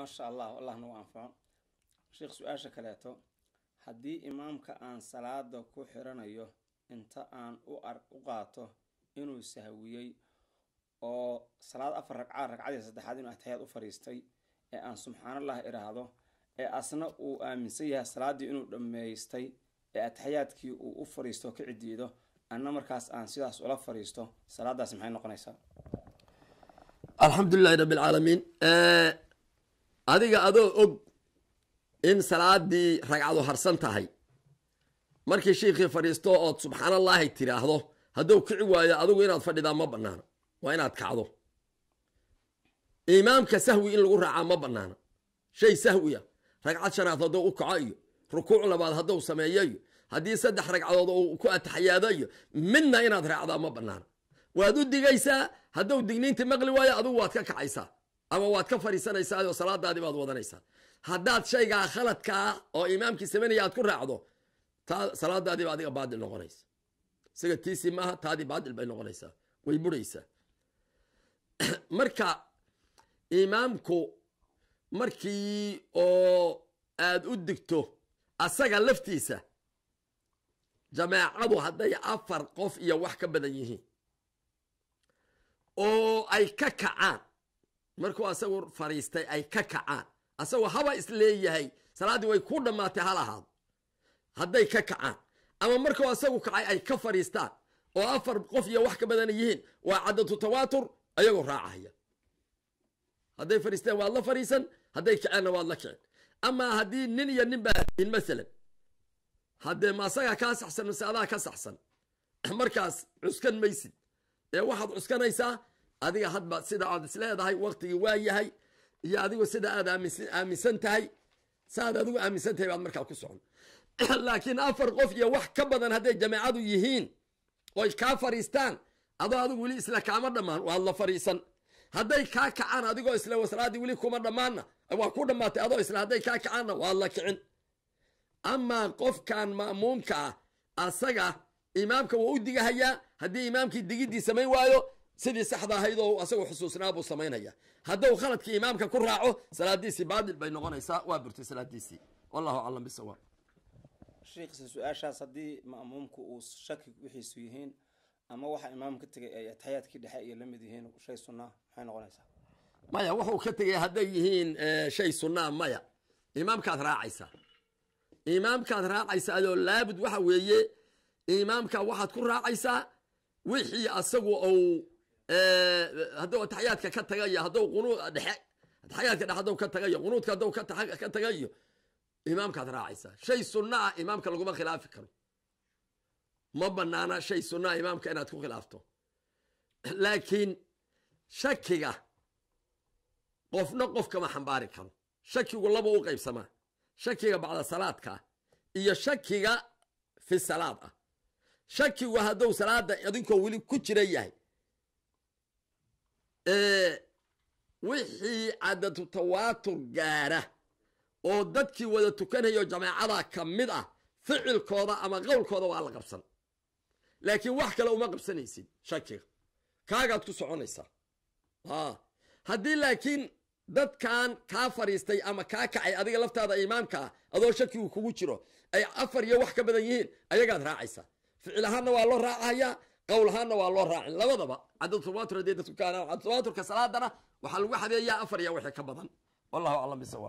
maasha allah allah nagu anfaco sheekh su-aasha kaleeto haddii imaamka aan salaada ku xiranayo inta aan u ar u qaato inuu sahwiyey oo salaad afar ragca ragcadii saddexaad inuu ataxyaad u fariistay ee aan subxaanallah iraahdo ee asna uu aaminsan yahay salaadii inuu dhammaystay ee ataxyaadkii uu u fariisto ka cidiido anna markaas aan sidaas ula fariisto salaadaas maxay noqonaysaa alxamdulilahi rabbi alcaalamiin adiga adoo og in salaadii ragcadu harsan tahay markii shiikhii fadhiisto ood subxaanallaahi tidhaahdo hadduu kici waayo adigu inaad fadhidaa ma bannaana waa inaad kacdo imaamka sahwi in lagu raacaa ma bannaana shay sahwiya ah. ragcad shanaad hadduu u kaco iyo rukuuc labaad hadduu sameeyo iyo haddii saddex ragcadood uu ku ataxyaado iyo midna inaad raacdaa ma bannaana waad u digaysaa hadduu digniintii maqli waayo adigu waad ka kacaysaa ama waad ka fadhiisanaysaa oo salaadaadii baad wadanaysaa haddaad shaygaa khaladkaa oo imaamkii sameynaya aad ku raacdo ta salaadaadiiba adiga baadil noqonaysa isaga tiisi maaha taadii baadil bay noqonaysaa way buraysaa marka imaamku markii oo aad u digto asaga laftiisa jamaacadu hadday afar qof iyo wax ka badan yihiin oo ay ka kacaan markuu asagu fadhiistay ay ka kacaan asagoo haba isleeyahay salaaddii way ku dhammaatay hal ahaado hadday ka kacaan ama markuu asagu kacay ay ka fadhiistaan oo afar qof iyo wax ka badan yihiin waa cadadu tawaatur ayagoo raacaya hadday fadhiisteen waad la fadhiisan hadday kaceenna waad la kicin amaa haddii nin iyo nin baa in masalan haddee ma asagaa kaa saxsan mase adaa ka saxsan markaas cuskan maysid ee waxaad cuskanaysaa adiga hadba sida aad isleedahay waktigii waa yahay iyo adigu sida aad aaminsan tahay saaad adigu aaminsan tahay baad markaa ku socon laakiin afar qof iyo wax ka badan hadday jameecadu yihiin oy kaa fariistaan adoo adigu weli isla kaama dhammaan waad la fariisan hadday kaa kacaan adigoo isla wasraadii weli kuma dhammaanna waa ku dhammaatay adoo isla hadday kaa kacaanna waad la kicin amaa qofkan ma'muumka ah asaga imaamka waa u digahayaa haddii imaamkii digidii samayn waayo sidii saxda ahaydoo asagu xusuusnaa buu samaynaya hadduu khaladkii imaamka ku raaco salaadiisii baadil bay noqonaysaa waa burtay salaadiisii wallahu aclam bisawaab sheekhiisa su-aashaas haddii ma'muumku uu shaki wixiisu yihiin ama waxa imaamka tegay ay ataxyaadkii dhexe iyo lamid yihiin shay sunnaa maxay noqonaysaa maya wuxuu ka tegay hadday yihiin eh, shay sunnaa maya imaamkaad raacaysaa imaamkaad raacaysa adoo laabud waxa weeye imaamka waxaad ku raacaysaa wixii asagu ou hadduu ataxyaadka ka tagayo hadduu qunuud ah, dhexe ataxyaadka dhexe hadduu ka tagayo qunuudka hadduu ka tagayo imaamkaad raacaysaa shay sunna ah imaamka laguma khilaafi karo ma banaana shay sunna ah imaamka inaad ku khilaafto laakiin shakiga qofna qofkama xambaari karo shakigu laba u qaybsamaa shakiga bacda salaadka ah iyo shakiga fi salaad ah shakigu hadduu salaada idinkoo weli ku jira yahay wixii cadadu tawaatur gaara oo dadkii wada tukanayo jamaacadaa ka mid ah ficilkooda ama qowlkooda waa la qabsan laakiin wax kale uma qabsanaysid shakiga kaagaad ku soconaysaa haddii laakiin dadkan kaa fadhiistay ama kaa kacay adiga laftaada imaamka ah adoo shakigu kugu jiro ay afar iyo wax ka badan yihiin ayagaad raacaysaa ficil ahaanna waa loo raacayaa qowl ahaanna waa loo raacin labadaba cadad tawaatur haddii dadku ka araan cadad tawaaturka salaadana waxaa lagu xadeeyaa afar iyo wixii ka badan wallahu aclam bisawaab